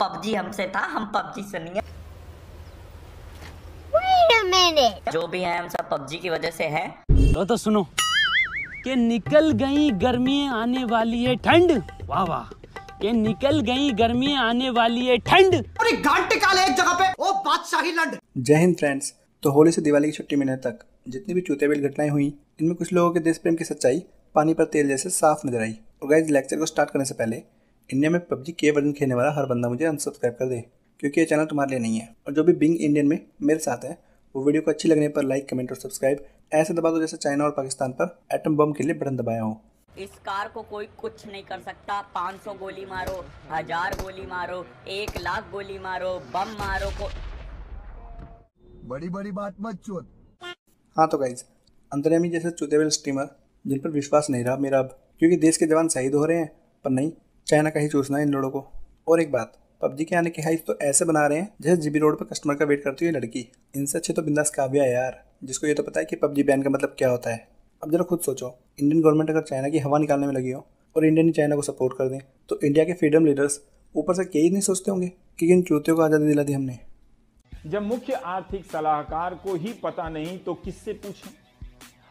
PUBG हमसे था हम पबजी से नहीं है जो भी है हम सब पबजी की वजह से है तो तो सुनो के निकल गई गर्मी आने वाली है ठंड वाह वाह के निकल गई गर्मी आने वाली है ठंड अरे घंटे काले एक जगह पे ओ बादशाही लंड जय हिंद फ्रेंड्स तो होली से दिवाली की छुट्टी मिलने तक जितनी भी चूतेबेल घटनाएं हुई इनमें कुछ लोगों के देश प्रेम की सच्चाई पानी पर तेल जैसे साफ नजर आई और गाइस लेक्चर को स्टार्ट करने से पहले इंडिया में पबजी के वर्जन खेलने वाला हर बंदा मुझे अनसब्सक्राइब कर दे क्योंकि ये चैनल तुम्हारे लिए नहीं है और जो भी बिंग इंडियन में मेरे साथ है वो वीडियो को अच्छी लगने पर लाइक कमेंट और सब्सक्राइब ऐसे दबा दो जैसे चाइना और पाकिस्तान पर एटम बम के लिए बटन दबाया हो इस कार को कोई कुछ नहीं कर सकता 500 गोली मारो हजार गोली मारो एक लाख गोली मारो बम मारो को बड़ी बड़ी बात मत चोत हाँ तो गाइज अंतरियामी जैसे चुतेवेल स्टीमर जिन पर विश्वास नहीं रहा मेरा अब क्योंकि देश के जवान शहीद हो रहे हैं पर नहीं चाइना का ही चूसना है इन लोगों को और एक बात पबजी के आने की हाइप तो ऐसे बना रहे हैं जैसे जीबी रोड पर कस्टमर का वेट करती है लड़की इनसे अच्छे तो बिंदास काव्या है यार जिसको ये तो पता है कि पबजी बैन का मतलब क्या होता है अब जरा खुद सोचो इंडियन गवर्नमेंट अगर चाइना की हवा निकालने में लगी हो और इंडियन ही चाइना को सपोर्ट कर दें तो इंडिया के फ्रीडम लीडर्स ऊपर से कई नहीं सोचते होंगे कि इन चूतियों को आज़ादी दिला दी हमने जब मुख्य आर्थिक सलाहकार को ही पता नहीं तो किससे पूछें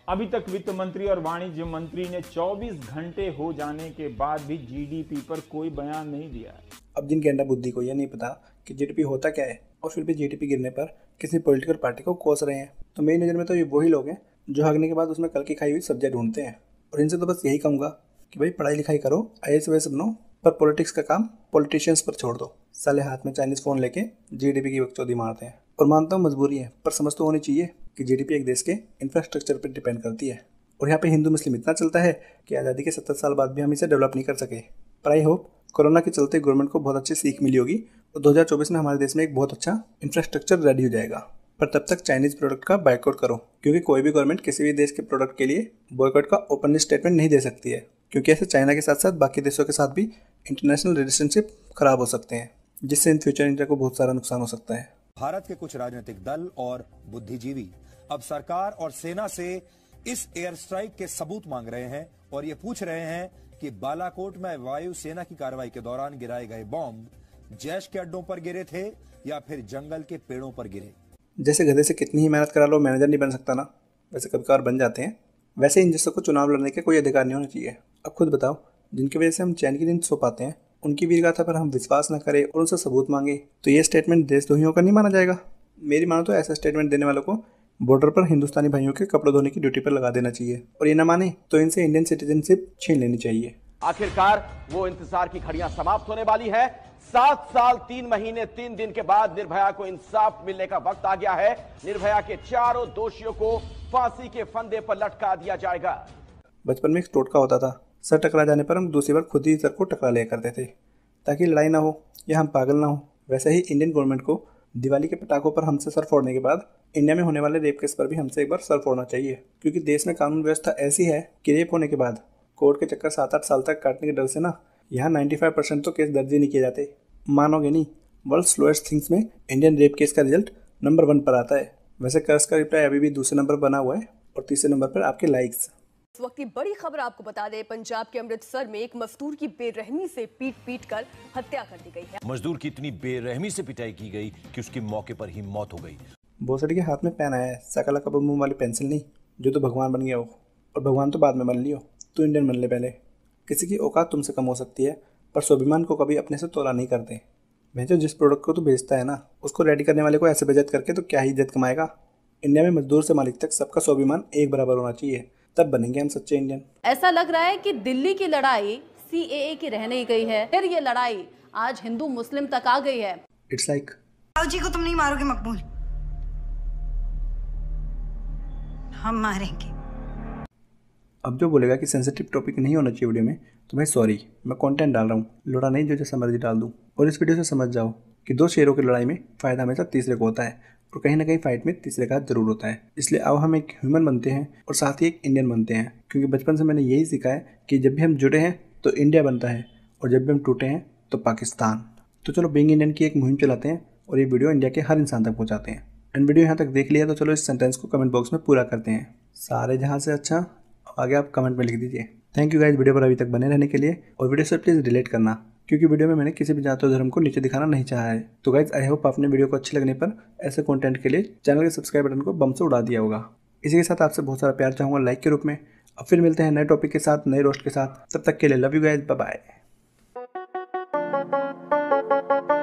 अभी तक वित्त मंत्री और वाणिज्य मंत्री ने 24 घंटे हो जाने के बाद भी जीडीपी पर कोई बयान नहीं दिया है अब जिनके अंडा बुद्धि को यह नहीं पता कि जीडीपी होता क्या है और फिर भी जीडीपी गिरने पर किसी पॉलिटिकल पार्टी को कोस रहे हैं तो मेरी नज़र में तो ये वही लोग हैं जो हगने के बाद उसमें कल की खाई हुई सब्जियाँ ढूंढते हैं और इनसे तो बस यही कहूँगा कि भाई पढ़ाई लिखाई करो आई एस बनो पर पॉलिटिक्स का काम पॉलिटिशियंस पर छोड़ दो साले हाथ में चाइनीज़ फ़ोन लेके जीडीपी की बकचौदी मारते हैं और मानता हूँ मजबूरी है पर समझ तो होनी चाहिए कि जीडीपी एक देश के इंफ्रास्ट्रक्चर पर डिपेंड करती है और यहाँ पे हिंदू मुस्लिम इतना चलता है कि आज़ादी के सत्तर साल बाद भी हम इसे डेवलप नहीं कर सके पर आई होप कोरोना के चलते गवर्नमेंट को बहुत अच्छी सीख मिली होगी और 2024 में हमारे देश में एक बहुत अच्छा इंफ्रास्ट्रक्चर रेडी हो जाएगा पर तब तक चाइनीज़ प्रोडक्ट का बाइकआउट करो क्योंकि कोई भी गवर्नमेंट किसी भी देश के प्रोडक्ट के लिए बॉयकआउट का ओपनली स्टेटमेंट नहीं दे सकती है क्योंकि ऐसे चाइना के साथ साथ बाकी देशों के साथ भी इंटरनेशनल रिलेशनशिप खराब हो सकते हैं जिससे इन फ्यूचर इंडिया को बहुत सारा नुकसान हो सकता है भारत के कुछ राजनीतिक दल और बुद्धिजीवी अब सरकार और सेना से इस एयर स्ट्राइक के सबूत मांग रहे हैं और ये पूछ रहे हैं कि बालाकोट में वायुसेना की कार्रवाई के दौरान गिराए गए बॉम्ब जैश के अड्डों पर गिरे थे या फिर जंगल के पेड़ों पर गिरे जैसे गधे से कितनी ही मेहनत करा लो मैनेजर नहीं बन सकता ना वैसे कभी कार बन जाते हैं वैसे इन जैसों को चुनाव लड़ने के कोई अधिकार नहीं होना चाहिए अब खुद बताओ जिनकी वजह से हम चैन की दिन सो पाते हैं उनकी गाथा पर हम विश्वास न करें और उनसे सबूत मांगे तो ये स्टेटमेंट देशद्रोहियों का नहीं माना जाएगा मेरी मानो तो ऐसा स्टेटमेंट देने वालों को बॉर्डर पर हिंदुस्तानी भाइयों के कपड़े धोने की ड्यूटी पर लगा देना चाहिए और ये न माने तो इनसे इंडियन सिटीजनशिप छीन लेनी चाहिए आखिरकार वो इंतजार की घड़ियां समाप्त होने वाली है सात साल तीन महीने तीन दिन के बाद निर्भया को इंसाफ मिलने का वक्त आ गया है निर्भया के चारों दोषियों को फांसी के फंदे पर लटका दिया जाएगा बचपन में एक टोटका होता था सर टकरा जाने पर हम दूसरी बार खुद ही सर को टकरा लिया करते थे ताकि लड़ाई ना हो या हम पागल ना हो वैसे ही इंडियन गवर्नमेंट को दिवाली के पटाखों पर हमसे सर फोड़ने के बाद इंडिया में होने वाले रेप केस पर भी हमसे एक बार सर फोड़ना चाहिए क्योंकि देश में कानून व्यवस्था ऐसी है कि रेप होने के बाद कोर्ट के चक्कर सात आठ साल तक काटने के डर से ना यहाँ फाइव परसेंट तो केस दर्ज ही नहीं किए जाते मानोगे नहीं वर्ल्ड स्लोएस्ट थिंग्स में इंडियन रेप केस का रिजल्ट नंबर वन पर आता है वैसे कर्ज का रिप्लाई अभी भी दूसरे नंबर बना हुआ है और तीसरे नंबर पर आपके लाइक्स इस वक्त की बड़ी खबर आपको बता दें पंजाब के अमृतसर में एक मजदूर की बेरहमी से पीट पीट कर हत्या कर दी गई है मजदूर की इतनी बेरहमी से पिटाई की गई कि उसकी मौके पर ही मौत हो गई बोसड़ी के हाथ में पेन आया है सकला कब मुंह वाली पेंसिल नहीं जो तो भगवान बन गया हो और भगवान तो बाद में बन लियो तू तो इंडियन बन ले पहले किसी की औकात तुमसे कम हो सकती है पर स्वाभिमान को कभी अपने से तोला नहीं करते भेजो जिस प्रोडक्ट को तू भेजता है ना उसको रेडी करने वाले को ऐसे बेजत करके तो क्या ही इज्जत कमाएगा इंडिया में मजदूर से मालिक तक सबका स्वाभिमान एक बराबर होना चाहिए तब बनेंगे हम सच्चे इंडियन ऐसा लग रहा है कि दिल्ली की लड़ाई सी ए की रह नहीं गई है फिर ये लड़ाई आज हिंदू मुस्लिम तक आ गई है इट्स लाइक like... जी को तुम नहीं मारोगे मकबूल हम मारेंगे अब जो बोलेगा कि सेंसिटिव टॉपिक नहीं होना चाहिए वीडियो में तो भाई सॉरी मैं कंटेंट डाल रहा हूँ लड़ा नहीं जो जैसा मर्जी डाल दूँ और इस वीडियो से समझ जाओ कि दो शेरों की लड़ाई में फ़ायदा हमेशा तीसरे को होता है और कहीं ना कहीं फाइट में तीसरे का जरूर होता है इसलिए अब हम एक ह्यूमन बनते हैं और साथ ही एक इंडियन बनते हैं क्योंकि बचपन से मैंने यही सीखा है कि जब भी हम जुड़े हैं तो इंडिया बनता है और जब भी हम टूटे हैं तो पाकिस्तान तो चलो बिंग इंडियन की एक मुहिम चलाते हैं और ये वीडियो इंडिया के हर इंसान तक पहुँचाते हैं एंड वीडियो यहाँ तक देख लिया तो चलो इस सेंटेंस को कमेंट बॉक्स में पूरा करते हैं सारे जहाँ से अच्छा आगे आप कमेंट में लिख दीजिए थैंक यू गाइज वीडियो पर अभी तक बने रहने के लिए और वीडियो से प्लीज़ रिलेट करना क्योंकि वीडियो में मैंने किसी भी जात धर्म को नीचे दिखाना नहीं चाहा है तो गाइज आई होप आपने वीडियो को अच्छे लगने पर ऐसे कॉन्टेंट के लिए चैनल के सब्सक्राइब बटन को बम से उड़ा दिया होगा इसी के साथ आपसे बहुत सारा प्यार चाहूंगा लाइक के रूप में अब फिर मिलते हैं नए टॉपिक के साथ नए रोस्ट के साथ तब तक के लिए लव यू गाइज बाय